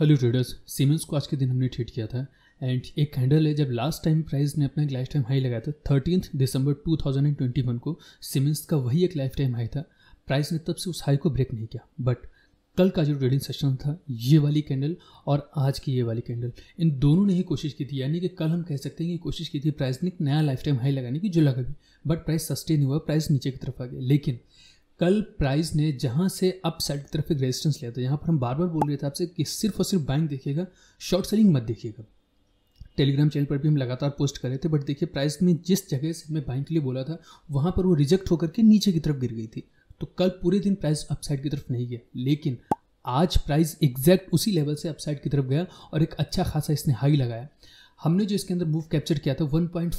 hello traders siemens को आज के दिन हमने ट्रेड किया था एंड एक कैंडल है जब लास्ट टाइम प्राइस ने अपना एक लाइफ टाइम हाई लगाया था थर्टीन दिसंबर 2021 को सीमेंस का वही एक लाइफ टाइम हाई था प्राइस ने तब से उस हाई को ब्रेक नहीं किया बट कल का जो ट्रेडिंग सेशन था ये वाली कैंडल और आज की ये वाली कैंडल इन दोनों ने ही कोशिश की थी यानी कि कल हम कह सकते हैं कि कोशिश की थी प्राइस ने एक नया लाइफ टाइम हाई लगाने की जो लगा भी बट प्राइस सस्टेन हुआ प्राइस नीचे की तरफ आ गया लेकिन कल प्राइस ने जहां से अप साइड की तरफ एक रेजिस्टेंस लिया था तो यहां पर हम बार बार बोल रहे थे आपसे कि सिर्फ और सिर्फ बैंक देखिएगा शॉर्ट सेलिंग मत देखिएगा टेलीग्राम चैनल पर भी हम लगातार पोस्ट कर रहे थे बट देखिए प्राइस में जिस जगह से मैं बाइंग के लिए बोला था वहां पर वो रिजेक्ट होकर के नीचे की तरफ गिर गई थी तो कल पूरे दिन प्राइस अपसाइड की तरफ नहीं गया लेकिन आज प्राइस एग्जैक्ट उसी लेवल से अपसाइड की तरफ गया और एक अच्छा खासा इसने हाई लगाया हमने जो इसके अंदर मूव कैप्चर किया था 1.5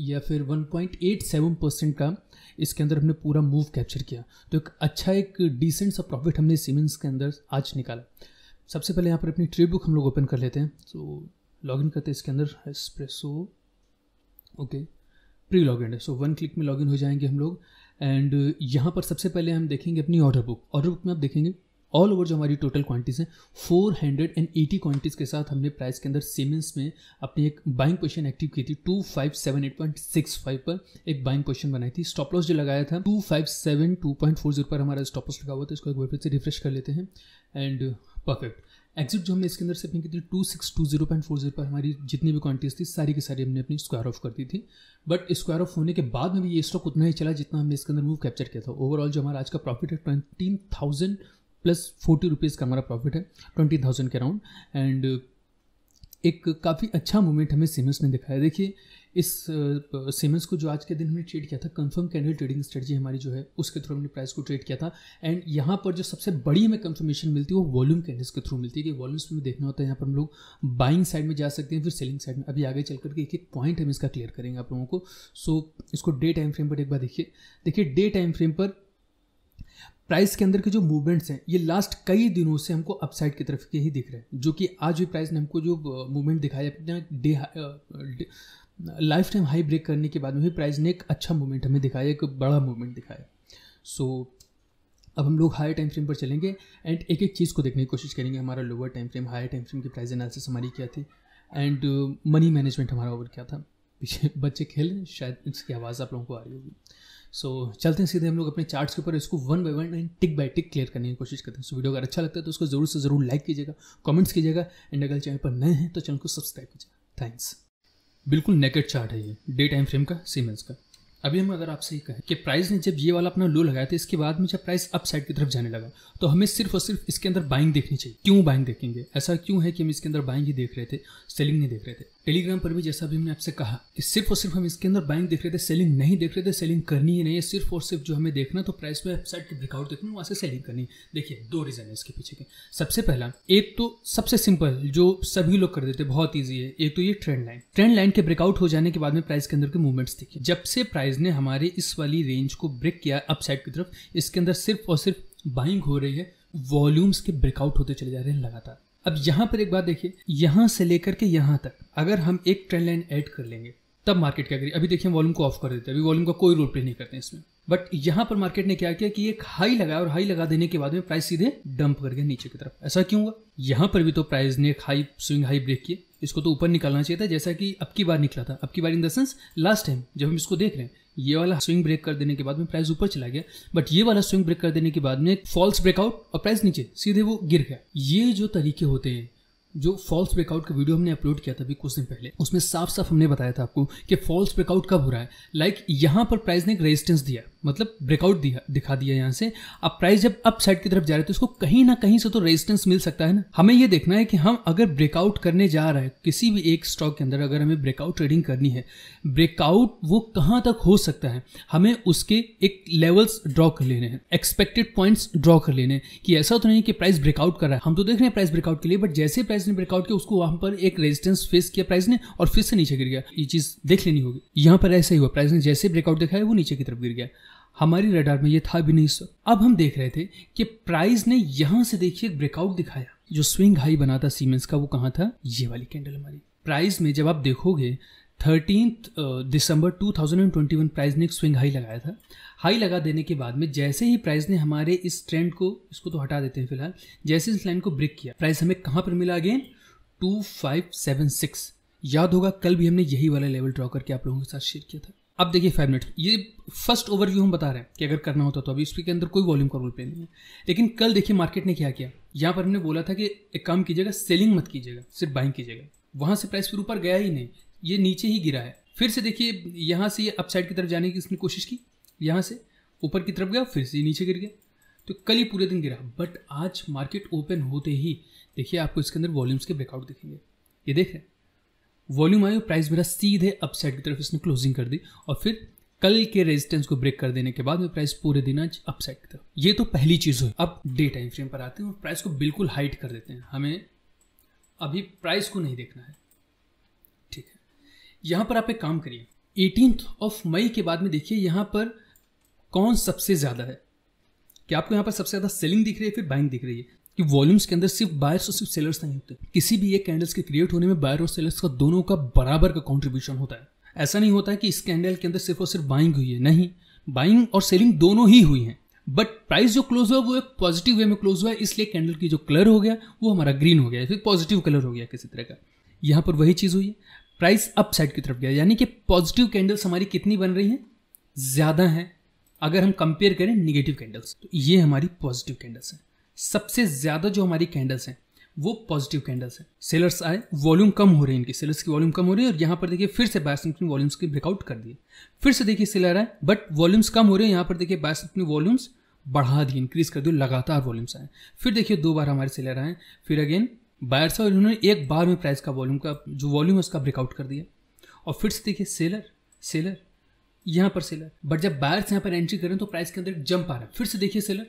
या फिर 1.87 परसेंट का इसके अंदर हमने पूरा मूव कैप्चर किया तो एक अच्छा एक डिसेंट सा प्रॉफिट हमने सीमेंस के अंदर आज निकाला सबसे पहले यहाँ पर अपनी ट्रेड बुक हम लोग ओपन कर लेते हैं सो लॉग इन करते हैं इसके अंदर espresso okay pre log in है सो वन क्लिक में लॉग हो जाएंगे हम लोग एंड यहाँ पर सबसे पहले हम देखेंगे अपनी ऑर्डर बुक ऑर्डर बुक में आप देखेंगे ऑल ओवर जो हमारी टोटल क्वांटिटीज़ हैं 480 क्वांटिटीज़ के साथ हमने प्राइस के अंदर सीमेंस में अपनी एक बाइंग पोजीशन एक्टिव की थी 2578.65 पर एक बाइंग पोजीशन बनाई थी स्टॉप लॉस जो लगाया था 2572.40 पर हमारा स्टॉप लॉस लगा हुआ था इसको एक बार फिर से रिफ्रेश कर लेते हैं एंड परफेक्ट एग्जिट जो हमने इसके अंदर से अपनी की थी two six two zero point four zero पर हमारी जितनी भी क्वांटिटीज थी सारी की सारी हमने अपनी स्क्वायर ऑफ कर दी थी बट स्क्वायर ऑफ होने के बाद में भी ये स्टॉक उतना ही चला जितना हमने इसके अंदर मूव कैप्चर किया था ओवरऑल जो हमारा आज का प्रॉफिट है twenty thousand plus forty rupees का हमारा प्रॉफिट है ट्वेंटी थाउजेंड के अराउंड एंड एक काफ़ी अच्छा मूवमेंट हमें सीमेंस ने दिखाया देखिए इस सीमेंस को जो आज के दिन हमने ट्रेड किया था कंफर्म कैंडल ट्रेडिंग स्ट्रेटजी हमारी जो है उसके थ्रू हमने प्राइस को ट्रेड किया था एंड यहाँ पर जो सबसे बड़ी हमें कंफर्मेशन मिलती है वो वॉल्यूम कैंडल्स के थ्रू मिलती है कि वॉल्यूम्स में देखना होता है यहाँ पर हम लोग बाइंग साइड में जा सकते हैं फिर सेलिंग साइड में अभी आगे चल करके एक एक पॉइंट हम इसका क्लियर करेंगे आप लोगों को सो so, इसको डे टाइम फ्रेम पर एक बार देखिए देखिए डे टाइम फ्रेम पर प्राइस के अंदर के जो मूवमेंट्स हैं ये लास्ट कई दिनों से हमको अपसाइड की तरफ के ही दिख रहे हैं जो कि आज भी प्राइस ने हमको जो मूवमेंट दिखाया अपने day life time high break करने के बाद में भी प्राइस ने एक अच्छा मूवमेंट हमें दिखाया एक बड़ा मूवमेंट दिखाया सो अब हम लोग हायर टाइम फ्रेम पर चलेंगे एंड एक एक चीज़ को देखने की कोशिश करेंगे हमारा lower time frame higher time frame की प्राइस एनालिसिस हमारी क्या थी एंड मनी मैनेजमेंट हमारा ओवर क्या था पीछे बच्चे खेल शायद इसकी आवाज़ आप लोगों को आ रही होगी सो so, चलते हैं सीधे हम लोग अपने चार्ट्स के ऊपर इसको one by one and tick by tick clear करने की कोशिश करते हैं सो so, वीडियो अगर अच्छा लगता है तो उसको जरूर से जरूर लाइक कीजिएगा कमेंट्स कीजिएगा एंड अगर चैनल पर नए हैं तो चैनल को सब्सक्राइब कीजिएगा थैंक्स बिल्कुल नेकेट चार्ट है ये डे टाइम फ्रेम का सीमेंस का अभी हम अगर आपसे ये कहें कि प्राइस ने जब ये वाला अपना लो लगाया था इसके बाद में जब प्राइस अप साइड की तरफ जाने लगा तो हमें सिर्फ और सिर्फ इसके अंदर बाइंग देखनी चाहिए क्यों बाइंग देखेंगे ऐसा क्यों है कि हम इसके अंदर बाइंग ही देख रहे थे सेलिंग नहीं देख रहे थे टेलीग्राम पर भी जैसा भी हमने आपसे कहा कि सिर्फ और सिर्फ हम इसके अंदर बाइंग देख रहे थे सेलिंग नहीं देख रहे थे सेलिंग करनी ही नहीं है सिर्फ और सिर्फ जो हमें देखना तो प्राइस में वेबसाइट के ब्रेकआउट देखना वहाँ से सेलिंग करनी देखिए दो रीज़न है इसके पीछे के सबसे पहला एक तो सबसे सिंपल जो सभी लोग कर देते बहुत ईजी है एक तो ये ट्रेंड लाइन ट्रेंड लाइन के ब्रेकआउट हो जाने के बाद में प्राइस के अंदर के मूवमेंट्स देखिए जब से प्राइस ने हमारे इस वाली रेंज को ब्रेक किया अपसाइड की तरफ इसके अंदर सिर्फ और सिर्फ बाइंग हो रही है वॉल्यूम्स के ब्रेकआउट होते चले जा रहे हैं लगातार अब यहां पर एक बात देखिए यहां से लेकर के यहां तक अगर हम एक ट्रेंड लाइन ऐड कर लेंगे तब मार्केट क्या करिए अभी देखिए वॉल्यूम को ऑफ कर देते हैं अभी वॉल्यूम का कोई रोल प्ले नहीं करते इसमें बट यहां पर मार्केट ने क्या किया कि एक हाई लगाया और हाई लगा देने के बाद में प्राइस सीधे डंप करके नीचे की तरफ ऐसा क्यों हुआ यहां पर भी तो प्राइस ने एक हाई स्विंग हाई ब्रेक किया इसको तो ऊपर निकालना चाहिए था जैसा कि अब की बार निकला था अब की बार in the sense last time जब हम इसको देख रहे हैं ये वाला स्विंग ब्रेक कर देने के बाद में प्राइस ऊपर चला गया बट ये वाला स्विंग ब्रेक कर देने के बाद में फॉल्स ब्रेकआउट और प्राइस नीचे सीधे वो गिर गया ये जो तरीके होते हैं जो फॉल्स ब्रेकआउट का वीडियो हमने अपलोड किया था अभी कुछ दिन पहले उसमें साफ साफ हमने बताया था आपको कि फॉल्स ब्रेकआउट कब हो रहा है लाइक like, यहाँ पर प्राइस ने एक रेजिस्टेंस दिया मतलब ब्रेकआउट दिया दिखा दिया यहाँ से अब प्राइस जब अप साइड की तरफ जा रहे तो उसको कहीं ना कहीं से तो रेजिस्टेंस मिल सकता है ना हमें यह देखना है कि हम अगर ब्रेकआउट करने जा रहे हैं किसी भी एक स्टॉक के अंदर अगर हमें ब्रेकआउट ट्रेडिंग करनी है ब्रेकआउट वो कहाँ तक हो सकता है हमें उसके एक लेवल्स ड्रॉ कर लेने हैं एक्सपेक्टेड पॉइंट्स ड्रॉ कर लेने कि ऐसा तो नहीं कि प्राइस ब्रेकआउट कर रहा है हम तो देख रहे हैं प्राइस ब्रेकआउट के लिए बट जैसे प्राइस ने ब्रेकआउट किया उसको वहां पर एक रेजिस्टेंस फेस किया प्राइस ने और फिर से नीचे गिर गया ये चीज देख लेनी होगी यहाँ पर ऐसा ही हुआ प्राइस ने जैसे ब्रेकआउट दिखाया वो नीचे की तरफ गिर गया हमारी रडार में ये था भी नहीं अब हम देख रहे थे कि प्राइस ने यहाँ से देखिए ब्रेकआउट दिखाया जो स्विंग हाई बना था सीमेंस का वो कहाँ था ये वाली कैंडल हमारी प्राइस में जब आप देखोगे थर्टीन दिसंबर two thousand and twenty one prize ने एक स्विंग हाई लगाया था हाई लगा देने के बाद में जैसे ही प्राइस ने हमारे इस ट्रेंड को इसको तो हटा देते हैं फिलहाल जैसे इस लाइन को ब्रेक किया प्राइस हमें कहाँ पर मिला again two five seven six याद होगा कल भी हमने यही वाला लेवल ड्रॉ करके आप लोगों के साथ शेयर किया था अब देखिए फाइव मिनट ये फर्स्ट ओवरव्यू हम बता रहे हैं कि अगर करना होता तो अभी इसके अंदर कोई वॉल्यूम का रोल प्ले नहीं है लेकिन कल देखिए मार्केट ने क्या किया यहाँ पर हमने बोला था कि एक काम कीजिएगा सेलिंग मत कीजिएगा सिर्फ बाइंग कीजिएगा वहाँ से प्राइस फिर ऊपर गया ही नहीं ये नीचे ही गिरा है फिर से देखिए यहाँ से ये अपसाइड की तरफ जाने की इसने कोशिश की यहाँ से ऊपर की तरफ गया फिर से नीचे गिर गया तो कल ही पूरे दिन गिरा बट आज मार्केट ओपन होते ही देखिए आपको इसके अंदर वॉल्यूम्स के ब्रेकआउट दिखेंगे ये देख रहे वॉल्यूम आए प्राइस मेरा सीधे अपसाइड की तरफ इसने क्लोजिंग कर दी और फिर कल के रेजिस्टेंस को ब्रेक कर देने के बाद में प्राइस पूरे दिन आज अपसाइड की तरफ ये तो पहली चीज़ हुई अब डे टाइम फ्रेम पर आते हैं और प्राइस को बिल्कुल हाइट कर देते हैं हमें अभी प्राइस को नहीं देखना है ठीक है यहाँ पर आप एक काम करिए एटीन ऑफ मई के बाद में देखिए यहाँ पर कौन सबसे ज़्यादा है कि आपको यहाँ पर सबसे ज़्यादा सेलिंग दिख रही है फिर बाइंग दिख रही है कि वॉल्यूम्स के अंदर सिर्फ बायर्स और सिर्फ सेलर्स नहीं होते किसी भी एक कैंडल्स के क्रिएट होने में बायर और सेलर्स का दोनों का बराबर का कॉन्ट्रीब्यूशन होता है ऐसा नहीं होता है कि इस कैंडल के अंदर सिर्फ और सिर्फ बाइंग हुई है नहीं बाइंग और सेलिंग दोनों ही हुई हैं बट प्राइस जो क्लोज हुआ वो एक पॉजिटिव वे में क्लोज हुआ है इसलिए कैंडल की जो कलर हो गया वो हमारा ग्रीन हो गया फिर पॉजिटिव कलर हो गया किसी तरह का यहाँ पर वही चीज़ हुई है प्राइस अप साइड की तरफ गया यानी कि पॉजिटिव कैंडल्स हमारी कितनी बन रही हैं ज़्यादा हैं अगर हम कंपेयर करें निगेटिव कैंडल्स तो ये हमारी पॉजिटिव कैंडल्स हैं सबसे ज़्यादा जो हमारी कैंडल्स हैं वो पॉजिटिव कैंडल्स हैं सेलर्स आए वॉल्यूम कम हो रहे हैं इनकी सेलर्स की वॉल्यूम कम हो रही है और यहाँ पर देखिए फिर से बायस अपनी वॉल्यूम्स की ब्रेकआउट कर दिए फिर से देखिए सेलर आए बट वॉल्यूम्स कम हो रहे हैं यहाँ पर देखिए बायस अपनी वॉल्यूम्स बढ़ा दिए इंक्रीज कर दिए लगातार वॉल्यूम्स आए फिर देखिए दो बार हमारे सेलर आए फिर अगेन बायर्स और इन्होंने एक बार में प्राइस का वॉल्यूम का जो वॉल्यूम है उसका ब्रेकआउट कर दिया और फिर से देखिए सेलर सेलर यहाँ पर सेलर बट जब बायर्स यहाँ पर एंट्री करें तो प्राइस के अंदर एक जंप आ रहा है फिर से देखिए सेलर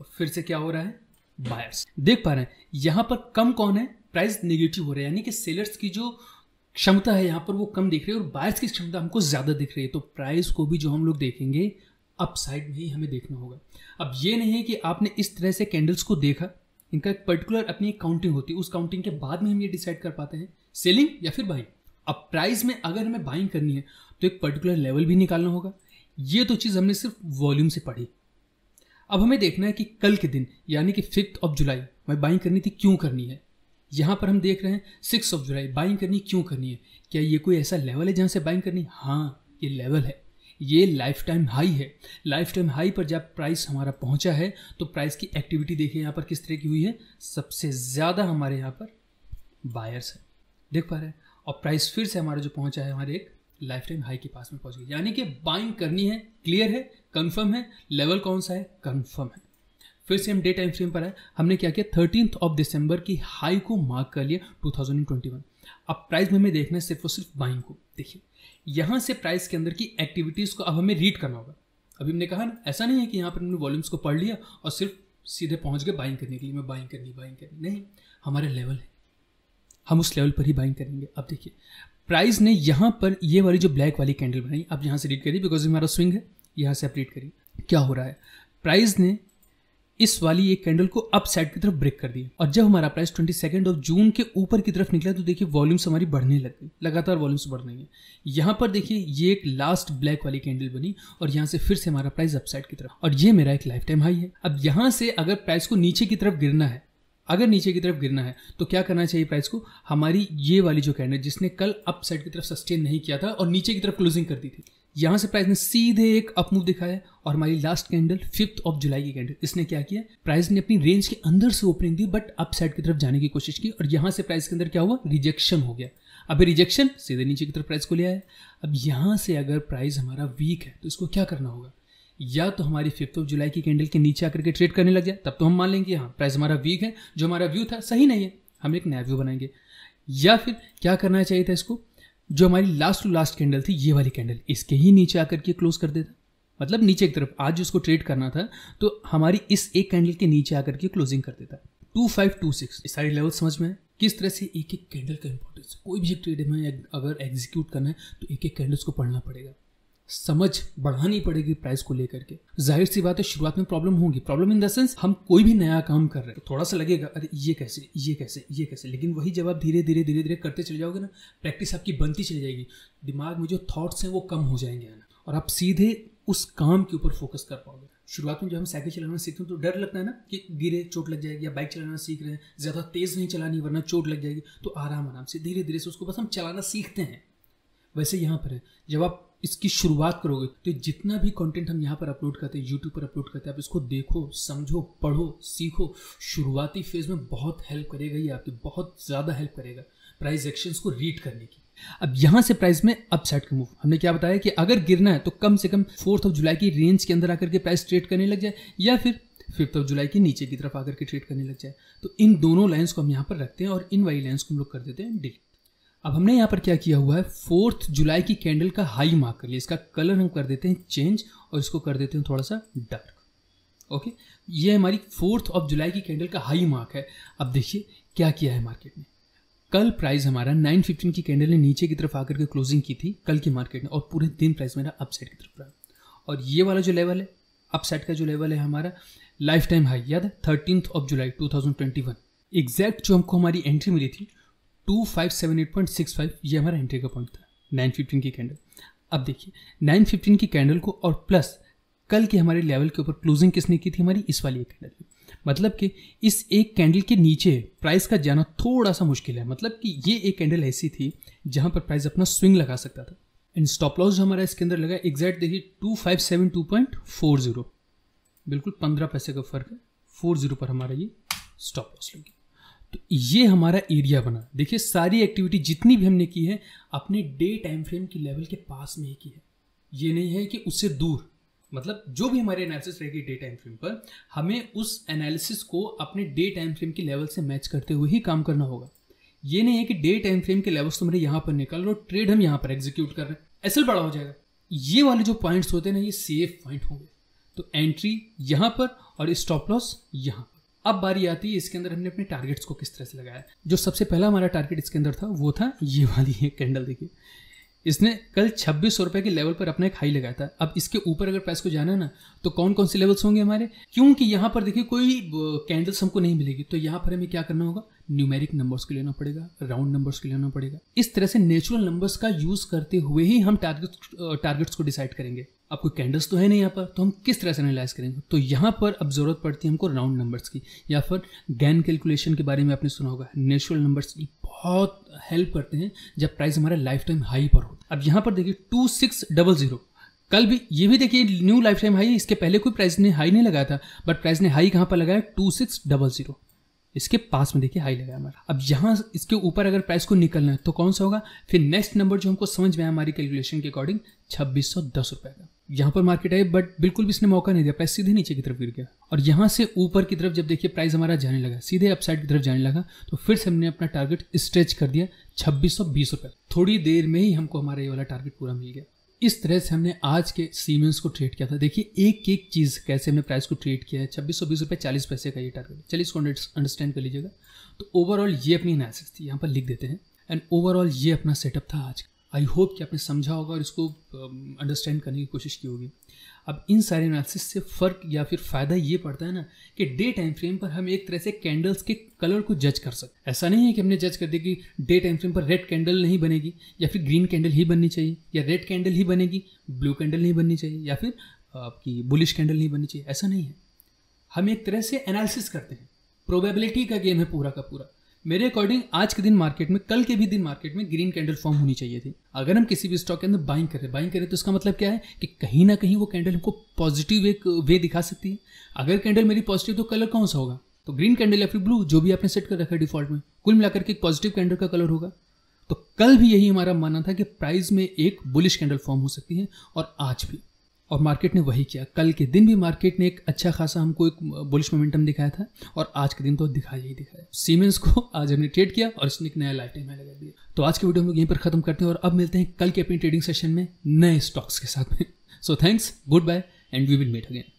और फिर से क्या हो रहा है बायर्स देख पा रहे हैं यहाँ पर कम कौन है प्राइस निगेटिव हो रहा है यानी कि सेलर्स की जो क्षमता है यहाँ पर वो कम दिख रही है और बायर्स की क्षमता हमको ज़्यादा दिख रही है तो प्राइस को भी जो हम लोग देखेंगे अपसाइड में ही हमें देखना होगा अब ये नहीं है कि आपने इस तरह से कैंडल्स को देखा इनका एक पर्टिकुलर अपनी एक काउंटिंग होती है उस काउंटिंग के बाद में हम ये डिसाइड कर पाते हैं सेलिंग या फिर बाइंग अब प्राइस में अगर हमें बाइंग करनी है तो एक पर्टिकुलर लेवल भी निकालना होगा ये तो चीज़ हमने सिर्फ वॉल्यूम से पढ़ी अब हमें देखना है कि कल के दिन यानी कि फिफ्थ ऑफ जुलाई हमें बाइंग करनी थी क्यों करनी है यहाँ पर हम देख रहे हैं सिक्स ऑफ जुलाई बाइंग करनी क्यों करनी है क्या ये कोई ऐसा लेवल है जहाँ से बाइंग करनी हाँ ये लेवल है ये लाइफ टाइम हाई है लाइफ टाइम हाई पर जब प्राइस हमारा पहुंचा है तो प्राइस की एक्टिविटी देखिए यहाँ पर किस तरह की हुई है सबसे ज़्यादा हमारे यहाँ पर बायर्स हैं देख पा रहे हैं और प्राइस फिर से हमारा जो पहुंचा है हमारे एक लाइफ टाइम हाई के पास में पहुंच गई यानी कि बाइंग करनी है क्लियर है कंफर्म है लेवल कौन सा है कंफर्म है फिर से हम डे टाइम फ्रेम पर आए हमने क्या किया थर्टीन ऑफ दिसंबर की हाई को मार्क कर लिया टू अब प्राइस में हमें देखना है सिर्फ और सिर्फ बाइंग को देखिए यहाँ से प्राइस के अंदर की एक्टिविटीज़ को अब हमें रीड करना होगा अभी हमने कहा ना ऐसा नहीं है कि यहाँ पर हमने वॉल्यूम्स को पढ़ लिया और सिर्फ सीधे पहुँच गए बाइंग करने के लिए मैं बाइंग करनी बाइंग करनी नहीं हमारे लेवल है हम उस लेवल पर ही बाइंग करेंगे अब देखिए प्राइस ने यहाँ पर ये वाली जो ब्लैक वाली कैंडल बनाई अब यहाँ से रीड करिए बिकॉज हमारा स्विंग है यहाँ से आप रीड करिए क्या हो रहा है प्राइस ने इस वाली एक कैंडल को अप साइड की तरफ ब्रेक कर दिया और जब हमारा price twenty second of June के ऊपर की तरफ निकला तो देखिए वॉल्यूम्स हमारी बढ़ने लग गई लगातार वॉल्यूम्स बढ़ रही हैं यहाँ पर देखिए ये एक लास्ट ब्लैक वाली कैंडल बनी और यहाँ से फिर से हमारा प्राइस अप साइड की तरफ और ये मेरा एक लाइफ टाइम हाई है अब यहाँ से अगर प्राइस को नीचे की तरफ गिरना है अगर नीचे की तरफ गिरना है तो क्या करना चाहिए प्राइस को हमारी ये वाली जो कैंडल जिसने कल अप साइड की तरफ सस्टेन नहीं किया था और नीचे की तरफ क्लोजिंग कर दी थी यहाँ से प्राइस ने सीधे एक अप मूव दिखाया और हमारी last candle fifth of July की कैंडल इसने क्या किया प्राइस ने अपनी रेंज के अंदर से ओपनिंग दी बट अप साइड की तरफ जाने की कोशिश की और यहाँ से प्राइस के अंदर क्या हुआ रिजेक्शन हो गया अभी रिजेक्शन सीधे नीचे की तरफ प्राइस को ले आया अब यहाँ से अगर प्राइस हमारा वीक है तो इसको क्या करना होगा या तो हमारी फिफ्थ ऑफ जुलाई की कैंडल के नीचे आकर के ट्रेड करने लग जाए तब तो हम मान लेंगे हाँ प्राइस हमारा वीक है जो हमारा व्यू था सही नहीं है हम एक नया व्यू बनाएंगे या फिर क्या करना चाहिए था इसको जो हमारी लास्ट टू लास्ट कैंडल थी ये वाली कैंडल इसके ही नीचे आकर के क्लोज कर देता मतलब नीचे की तरफ आज उसको ट्रेड करना था तो हमारी इस एक कैंडल के नीचे आकर के क्लोजिंग कर देता टू फाइव टू सिक्स सारी लेवल समझ में किस तरह से एक एक कैंडल का इंपॉर्टेंस कोई भी एक ट्रेड में अगर एग्जीक्यूट करना है तो एक एक कैंडल्स को पढ़ना पड़ेगा समझ बढ़ानी पड़ेगी प्राइस को लेकर के जाहिर सी बात है शुरुआत में प्रॉब्लम होगी प्रॉब्लम इन द सेंस हम कोई भी नया काम कर रहे हैं तो थोड़ा सा लगेगा अरे ये कैसे ये कैसे ये कैसे लेकिन वही जब आप धीरे धीरे धीरे धीरे करते चले जाओगे ना प्रैक्टिस आपकी बनती चली जाएगी दिमाग में जो थाट्स हैं वो कम हो जाएंगे ना और आप सीधे उस काम के ऊपर फोकस कर पाओगे शुरुआत में जब हम साइकिल चलाना सीखते हैं तो डर लगता है ना कि गिरे चोट लग जाएगी या बाइक चलाना सीख रहे हैं ज़्यादा तेज़ नहीं चलानी वरना चोट लग जाएगी तो आराम आराम से धीरे धीरे से उसको बस हम चलाना सीखते हैं वैसे यहाँ पर है जब आप इसकी शुरुआत करोगे तो जितना भी कंटेंट हम यहाँ पर अपलोड करते हैं यूट्यूब पर अपलोड करते हैं आप इसको देखो समझो पढ़ो सीखो शुरुआती फेज में बहुत हेल्प करेगा ये आपकी बहुत ज़्यादा हेल्प करेगा प्राइस एक्शंस को रीड करने की अब यहाँ से प्राइस में अपसाइड का मूव हमने क्या बताया कि अगर गिरना है तो कम से कम फोर्थ ऑफ जुलाई की रेंज के अंदर आकर के प्राइस ट्रेड करने लग जाए या फिर फिफ्थ ऑफ जुलाई के नीचे की तरफ आकर के ट्रेड करने लग जाए तो इन दोनों लाइन्स को हम यहां पर रखते हैं और इन वाली लाइन्स को हम लोग कर देते हैं डिलीट अब हमने यहाँ पर क्या किया हुआ है फोर्थ जुलाई की कैंडल का हाई मार्क कर लिया इसका कलर हम कर देते हैं चेंज और इसको कर देते हैं थोड़ा सा डार्क ओके ये हमारी फोर्थ ऑफ जुलाई की कैंडल का हाई मार्क है अब देखिए क्या किया है मार्केट ने कल प्राइस हमारा 915 की कैंडल ने नीचे की तरफ आकर के क्लोजिंग की थी कल की मार्केट में और पूरे दिन प्राइस मेरा अपसाइड की तरफ रहा और ये वाला जो लेवल है अपसाइड का जो लेवल है हमारा लाइफ टाइम हाई याद है thirteen of July two one exact जो हमको हमारी एंट्री मिली थी two five seven eight point six five ये हमारा एंट्री का पॉइंट था नाइन फिफ्टीन की कैंडल अब देखिए नाइन फिफ्टीन की कैंडल को और प्लस कल के हमारे लेवल के ऊपर क्लोजिंग किसने की थी हमारी इस वाली कैंडल मतलब कि इस एक कैंडल के नीचे प्राइस का जाना थोड़ा सा मुश्किल है मतलब कि ये एक कैंडल ऐसी थी जहाँ पर प्राइस अपना स्विंग लगा सकता था एंड स्टॉप लॉस जो हमारा इसके अंदर लगा एग्जैक्ट देखिए two five seven two point four zero बिल्कुल पंद्रह पैसे का फर्क है फोर जीरो पर हमारा ये स्टॉप लॉस लगी तो ये हमारा एरिया बना देखिए सारी एक्टिविटी जितनी भी हमने की है अपने डे टाइम फ्रेम की लेवल के पास में ही की है ये नहीं है कि उससे दूर मतलब जो भी हमारी एनालिसिस रहेगी डे टाइम फ्रेम पर हमें उस एनालिसिस को अपने डे टाइम फ्रेम के लेवल से मैच करते हुए ही काम करना होगा ये नहीं है कि डे टाइम फ्रेम के लेवल्स तो मेरे यहाँ पर निकल रहे ट्रेड हम यहाँ पर एग्जीक्यूट कर रहे हैं एसल बड़ा हो जाएगा ये वाले जो पॉइंट्स होते हैं ना ये सेफ पॉइंट होंगे तो एंट्री यहाँ पर और स्टॉप लॉस यहाँ अब बारी आती है इसके अंदर हमने अपने टारगेट्स को किस तरह से लगाया जो सबसे पहला हमारा टारगेट इसके अंदर था वो था ये वाली है कैंडल देखिए इसने कल छब्बीस सौ रुपए के लेवल पर अपना एक हाई लगाया था अब इसके ऊपर अगर प्राइस को जाना है ना तो कौन कौन से लेवल्स होंगे हमारे क्योंकि यहाँ पर देखिए कोई कैंडल्स हमको नहीं मिलेगी तो यहाँ पर हमें क्या करना होगा न्यूमेरिक नंबर्स को लेना पड़ेगा राउंड नंबर्स को लेना पड़ेगा इस तरह से नेचुरल नंबर्स का यूज करते हुए ही हम टारगेट टारगेट्स को डिसाइड करेंगे अब कोई कैंडल्स तो है नहीं यहाँ पर तो हम किस तरह से एनालाइज करेंगे तो यहाँ पर अब ज़रूरत पड़ती है हमको राउंड नंबर्स की या फिर गैन कैलकुलेशन के बारे में आपने सुना होगा नेचुरल नंबर्स बहुत हेल्प करते हैं जब प्राइस हमारा लाइफ टाइम हाई पर हो अब यहाँ पर देखिए टू सिक्स डबल जीरो कल भी ये भी देखिए न्यू लाइफ टाइम हाई इसके पहले कोई प्राइस ने हाई नहीं लगाया था बट प्राइस ने हाई कहाँ पर लगाया टू सिक्स डबल जीरो इसके पास में देखिए हाई लगाया हमारा अब यहाँ इसके ऊपर अगर प्राइस को निकलना है तो कौन सा होगा फिर नेक्स्ट नंबर जो हमको समझ में आया हमारी कैलकुलेशन के अकॉर्डिंग छब्बीस सौ दस रुपये का यहाँ पर मार्केट आई बट बिल्कुल भी इसने मौका नहीं दिया प्राइस सीधे नीचे की तरफ गिर गया और यहाँ से ऊपर की तरफ जब देखिए प्राइस हमारा जाने लगा सीधे अपसाइड की तरफ जाने लगा तो फिर से हमने अपना टारगेट स्ट्रेच कर दिया छब्बीस सौ बीस रुपये थोड़ी देर में ही हमको हमारा ये वाला टारगेट पूरा मिल गया इस तरह से हमने आज के सीमेंस को ट्रेड किया था देखिए एक एक चीज़ कैसे हमने प्राइस को ट्रेड किया है छब्बीस सौ बीस रुपये चालीस पैसे का ये टारगेट चलिए इसको अंडरस्टैंड कर लीजिएगा तो ओवरऑल ये अपनी एनालिसिस थी यहाँ पर लिख देते हैं एंड ओवरऑल ये अपना सेटअप था आज का आई होप कि आपने समझा होगा और इसको अंडरस्टैंड um, करने की कोशिश की होगी अब इन सारे एनालिसिस से फ़र्क या फिर फ़ायदा ये पड़ता है ना कि डे टाइम फ्रेम पर हम एक तरह से कैंडल्स के कलर को जज कर सकते ऐसा नहीं है कि हमने जज कर दिया कि डे टाइम फ्रेम पर रेड कैंडल नहीं बनेगी या फिर ग्रीन कैंडल ही बननी चाहिए या रेड कैंडल ही बनेगी ब्लू कैंडल नहीं बननी चाहिए या फिर uh, आपकी बुलिश कैंडल नहीं बननी चाहिए ऐसा नहीं है हम एक तरह से एनालिसिस करते हैं प्रोबेबिलिटी का गेम है पूरा का पूरा मेरे अकॉर्डिंग आज के दिन मार्केट में कल के भी दिन मार्केट में ग्रीन कैंडल फॉर्म होनी चाहिए थी अगर हम किसी भी स्टॉक के अंदर बाइंग करें बाइंग करें तो इसका मतलब क्या है कि कहीं ना कहीं वो कैंडल हमको पॉजिटिव एक वे दिखा सकती है अगर कैंडल मेरी पॉजिटिव तो कलर कौन सा होगा तो ग्रीन कैंडल या फिर ब्लू जो भी आपने सेट कर रखा है डिफॉल्ट में कुल मिलाकर के एक पॉजिटिव कैंडल का कलर होगा तो कल भी यही हमारा मानना था कि प्राइस में एक बुलिश कैंडल फॉर्म हो सकती है और आज भी और मार्केट ने वही किया कल के दिन भी मार्केट ने एक अच्छा खासा हमको एक बुलिश मोमेंटम दिखाया था और आज के दिन तो दिखाया ही दिखाया सीमेंस को आज हमने ट्रेड किया और इसने एक नया लाइफ टाइम लगा दिया तो आज के वीडियो हम लोग यहीं पर खत्म करते हैं और अब मिलते हैं कल के अपनी ट्रेडिंग सेशन में नए स्टॉक्स के साथ में so thanks goodbye and we will meet again